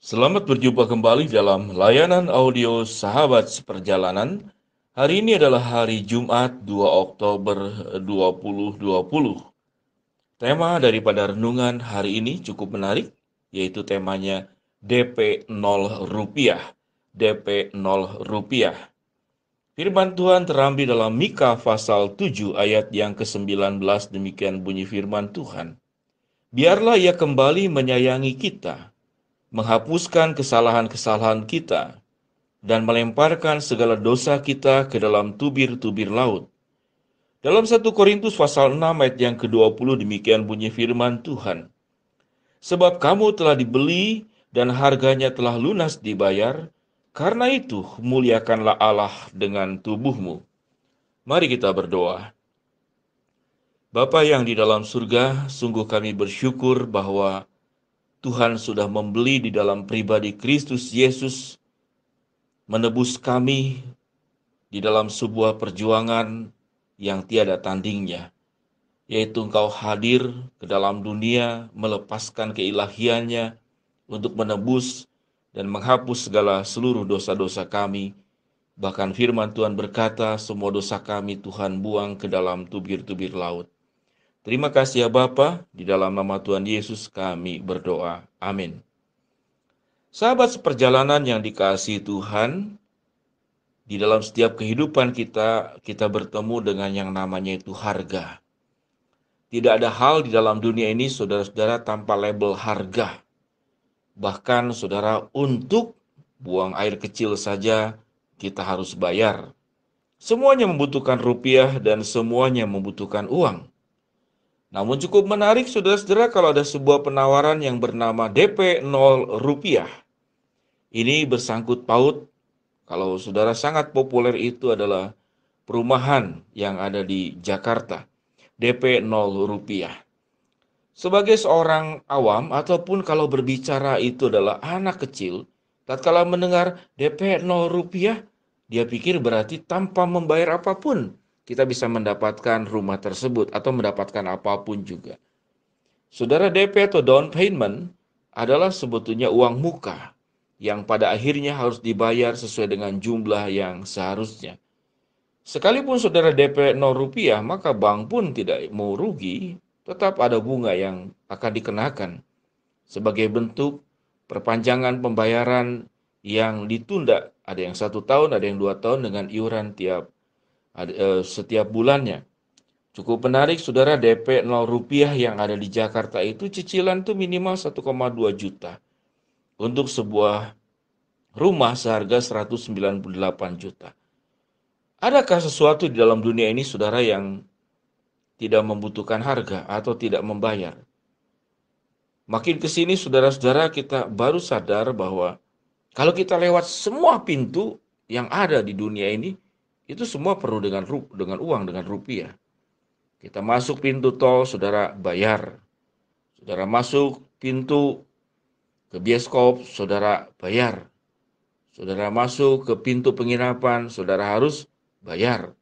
Selamat berjumpa kembali dalam layanan audio Sahabat Seperjalanan. Hari ini adalah hari Jumat 2 Oktober 2020. Tema daripada renungan hari ini cukup menarik, yaitu temanya DP 0 rupiah. DP 0 rupiah. Firman Tuhan terambil dalam Mika pasal 7 ayat yang ke-19 demikian bunyi firman Tuhan. Biarlah ia kembali menyayangi kita, menghapuskan kesalahan-kesalahan kita, dan melemparkan segala dosa kita ke dalam tubir-tubir laut. Dalam 1 Korintus pasal 6 ayat yang ke-20 demikian bunyi firman Tuhan. Sebab kamu telah dibeli dan harganya telah lunas dibayar, karena itu muliakanlah Allah dengan tubuhmu. Mari kita berdoa. Bapa yang di dalam surga, sungguh kami bersyukur bahwa Tuhan sudah membeli di dalam pribadi Kristus Yesus menebus kami di dalam sebuah perjuangan yang tiada tandingnya, yaitu engkau hadir ke dalam dunia melepaskan keilahiannya untuk menebus dan menghapus segala seluruh dosa-dosa kami. Bahkan firman Tuhan berkata, semua dosa kami Tuhan buang ke dalam tubir-tubir laut. Terima kasih ya Bapa, di dalam nama Tuhan Yesus kami berdoa. Amin. Sahabat seperjalanan yang dikasihi Tuhan, di dalam setiap kehidupan kita, kita bertemu dengan yang namanya itu harga. Tidak ada hal di dalam dunia ini, saudara-saudara, tanpa label harga. Bahkan, saudara, untuk buang air kecil saja kita harus bayar. Semuanya membutuhkan rupiah dan semuanya membutuhkan uang. Namun cukup menarik saudara-saudara kalau ada sebuah penawaran yang bernama DP 0 rupiah. Ini bersangkut paut kalau saudara sangat populer itu adalah perumahan yang ada di Jakarta. DP 0 rupiah. Sebagai seorang awam ataupun kalau berbicara itu adalah anak kecil, tatkala mendengar DP 0 rupiah, dia pikir berarti tanpa membayar apapun kita bisa mendapatkan rumah tersebut atau mendapatkan apapun juga. Saudara DP atau down payment adalah sebetulnya uang muka yang pada akhirnya harus dibayar sesuai dengan jumlah yang seharusnya. Sekalipun saudara DP 0 rupiah, maka bank pun tidak mau rugi, tetap ada bunga yang akan dikenakan sebagai bentuk perpanjangan pembayaran yang ditunda. Ada yang satu tahun, ada yang dua tahun dengan iuran tiap Eh, setiap bulannya. Cukup menarik saudara DP 0 rupiah yang ada di Jakarta itu cicilan tuh minimal 1,2 juta. Untuk sebuah rumah seharga 198 juta. Adakah sesuatu di dalam dunia ini saudara yang tidak membutuhkan harga atau tidak membayar? Makin ke sini saudara-saudara kita baru sadar bahwa kalau kita lewat semua pintu yang ada di dunia ini, itu semua perlu dengan dengan uang, dengan rupiah. Kita masuk pintu tol, saudara bayar. Saudara masuk pintu ke bioskop, saudara bayar. Saudara masuk ke pintu penginapan, saudara harus bayar.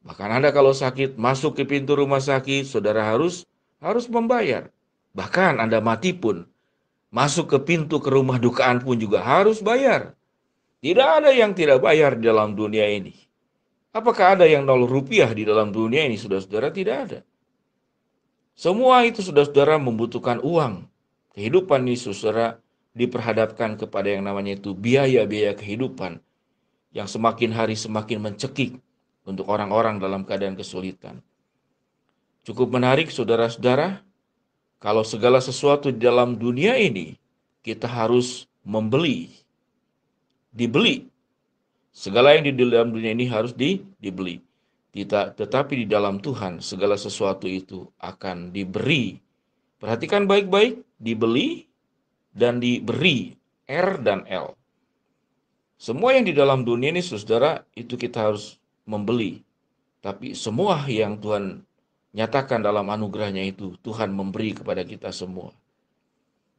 Bahkan Anda kalau sakit masuk ke pintu rumah sakit, saudara harus harus membayar. Bahkan Anda mati pun masuk ke pintu ke rumah dukaan pun juga harus bayar. Tidak ada yang tidak bayar di dalam dunia ini. Apakah ada yang nol rupiah di dalam dunia ini, saudara-saudara? Tidak ada. Semua itu saudara-saudara membutuhkan uang. Kehidupan ini saudara diperhadapkan kepada yang namanya itu biaya-biaya kehidupan yang semakin hari semakin mencekik untuk orang-orang dalam keadaan kesulitan. Cukup menarik saudara-saudara, kalau segala sesuatu di dalam dunia ini kita harus membeli, dibeli Segala yang di dalam dunia ini harus di, dibeli. tetapi di dalam Tuhan segala sesuatu itu akan diberi. Perhatikan baik-baik, dibeli dan diberi R dan L. Semua yang di dalam dunia ini Saudara itu kita harus membeli. Tapi semua yang Tuhan nyatakan dalam anugerahnya itu Tuhan memberi kepada kita semua.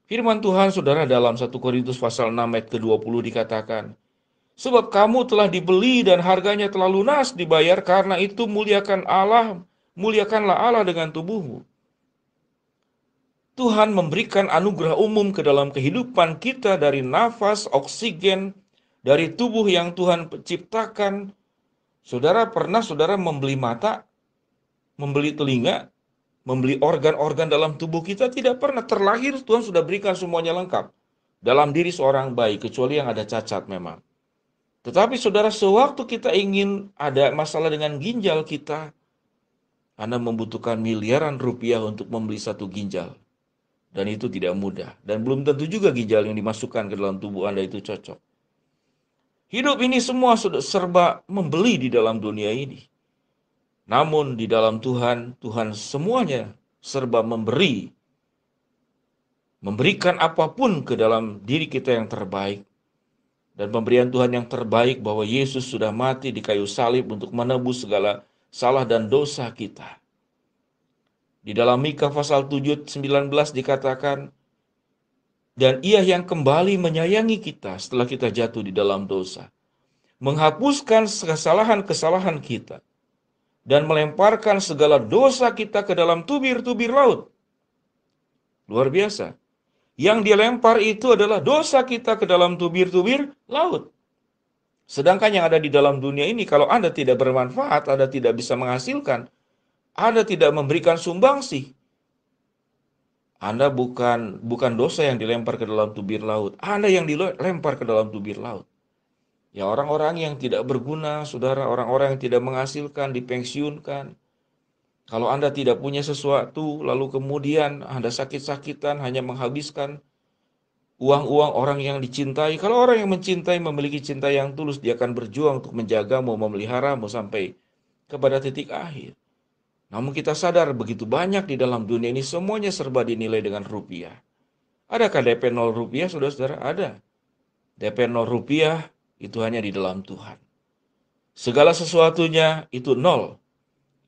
Firman Tuhan Saudara dalam 1 Korintus pasal 6 ayat ke-20 dikatakan, Sebab kamu telah dibeli dan harganya telah lunas dibayar karena itu muliakan Allah, muliakanlah Allah dengan tubuhmu. Tuhan memberikan anugerah umum ke dalam kehidupan kita dari nafas, oksigen, dari tubuh yang Tuhan ciptakan. Saudara pernah saudara membeli mata, membeli telinga, membeli organ-organ dalam tubuh kita tidak pernah terlahir Tuhan sudah berikan semuanya lengkap dalam diri seorang bayi kecuali yang ada cacat memang. Tetapi saudara, sewaktu kita ingin ada masalah dengan ginjal kita, Anda membutuhkan miliaran rupiah untuk membeli satu ginjal. Dan itu tidak mudah. Dan belum tentu juga ginjal yang dimasukkan ke dalam tubuh Anda itu cocok. Hidup ini semua sudah serba membeli di dalam dunia ini. Namun di dalam Tuhan, Tuhan semuanya serba memberi. Memberikan apapun ke dalam diri kita yang terbaik dan pemberian Tuhan yang terbaik bahwa Yesus sudah mati di kayu salib untuk menebus segala salah dan dosa kita. Di dalam Mika pasal 7 19 dikatakan dan ia yang kembali menyayangi kita setelah kita jatuh di dalam dosa. Menghapuskan kesalahan-kesalahan kita dan melemparkan segala dosa kita ke dalam tubir-tubir laut. Luar biasa yang dilempar itu adalah dosa kita ke dalam tubir-tubir laut. Sedangkan yang ada di dalam dunia ini, kalau Anda tidak bermanfaat, Anda tidak bisa menghasilkan, Anda tidak memberikan sumbangsih, Anda bukan bukan dosa yang dilempar ke dalam tubir laut, Anda yang dilempar ke dalam tubir laut. Ya orang-orang yang tidak berguna, saudara, orang-orang yang tidak menghasilkan, dipensiunkan, kalau Anda tidak punya sesuatu, lalu kemudian Anda sakit-sakitan, hanya menghabiskan uang-uang orang yang dicintai. Kalau orang yang mencintai memiliki cinta yang tulus, dia akan berjuang untuk menjaga, memelihara, mau sampai kepada titik akhir. Namun kita sadar begitu banyak di dalam dunia ini semuanya serba dinilai dengan rupiah. Adakah DP 0 rupiah, saudara-saudara? Ada. DP 0 rupiah itu hanya di dalam Tuhan. Segala sesuatunya itu nol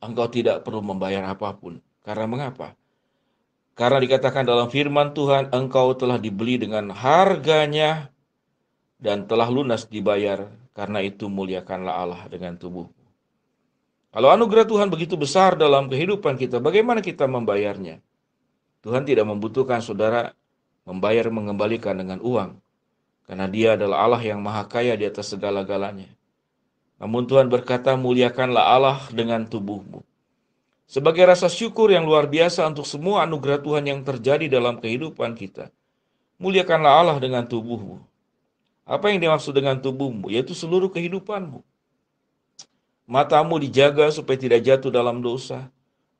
engkau tidak perlu membayar apapun. Karena mengapa? Karena dikatakan dalam firman Tuhan, engkau telah dibeli dengan harganya dan telah lunas dibayar. Karena itu muliakanlah Allah dengan tubuhmu. Kalau anugerah Tuhan begitu besar dalam kehidupan kita, bagaimana kita membayarnya? Tuhan tidak membutuhkan saudara membayar mengembalikan dengan uang. Karena dia adalah Allah yang maha kaya di atas segala galanya. Namun Tuhan berkata, muliakanlah Allah dengan tubuhmu. Sebagai rasa syukur yang luar biasa untuk semua anugerah Tuhan yang terjadi dalam kehidupan kita. Muliakanlah Allah dengan tubuhmu. Apa yang dimaksud dengan tubuhmu? Yaitu seluruh kehidupanmu. Matamu dijaga supaya tidak jatuh dalam dosa.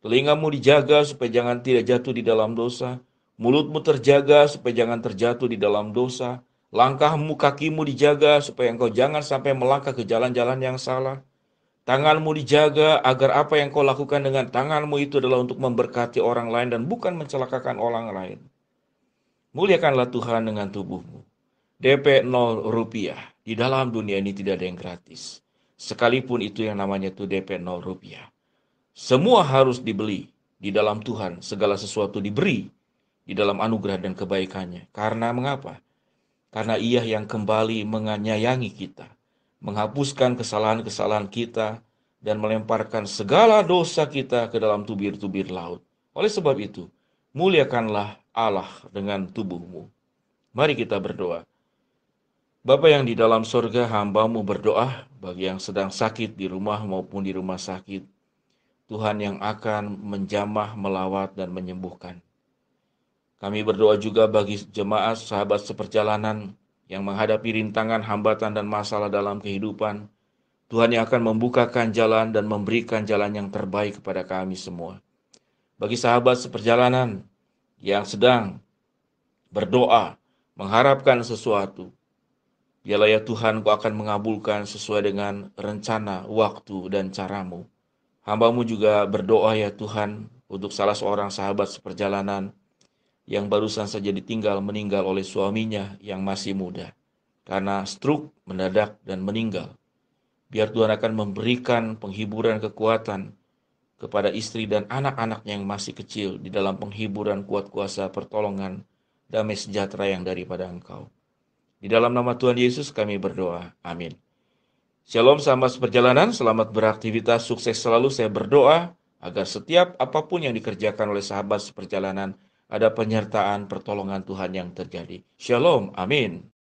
Telingamu dijaga supaya jangan tidak jatuh di dalam dosa. Mulutmu terjaga supaya jangan terjatuh di dalam dosa. Langkahmu, kakimu dijaga supaya engkau jangan sampai melangkah ke jalan-jalan yang salah. Tanganmu dijaga agar apa yang kau lakukan dengan tanganmu itu adalah untuk memberkati orang lain dan bukan mencelakakan orang lain. Muliakanlah Tuhan dengan tubuhmu. DP 0 rupiah. Di dalam dunia ini tidak ada yang gratis. Sekalipun itu yang namanya itu DP 0 rupiah. Semua harus dibeli. Di dalam Tuhan segala sesuatu diberi. Di dalam anugerah dan kebaikannya. Karena mengapa? karena ia yang kembali menganyayangi kita, menghapuskan kesalahan-kesalahan kita, dan melemparkan segala dosa kita ke dalam tubir-tubir laut. Oleh sebab itu, muliakanlah Allah dengan tubuhmu. Mari kita berdoa. Bapa yang di dalam sorga, hambamu berdoa bagi yang sedang sakit di rumah maupun di rumah sakit. Tuhan yang akan menjamah, melawat, dan menyembuhkan. Kami berdoa juga bagi jemaat sahabat seperjalanan yang menghadapi rintangan, hambatan, dan masalah dalam kehidupan. Tuhan yang akan membukakan jalan dan memberikan jalan yang terbaik kepada kami semua. Bagi sahabat seperjalanan yang sedang berdoa, mengharapkan sesuatu, biarlah ya Tuhan kau akan mengabulkan sesuai dengan rencana, waktu, dan caramu. Hambamu juga berdoa ya Tuhan untuk salah seorang sahabat seperjalanan yang barusan saja ditinggal meninggal oleh suaminya yang masih muda karena stroke mendadak dan meninggal. Biar Tuhan akan memberikan penghiburan kekuatan kepada istri dan anak-anaknya yang masih kecil di dalam penghiburan kuat kuasa pertolongan damai sejahtera yang daripada engkau. Di dalam nama Tuhan Yesus kami berdoa. Amin. Shalom sama seperjalanan, selamat beraktivitas, sukses selalu. Saya berdoa agar setiap apapun yang dikerjakan oleh sahabat seperjalanan ada penyertaan pertolongan Tuhan yang terjadi. Shalom, amin.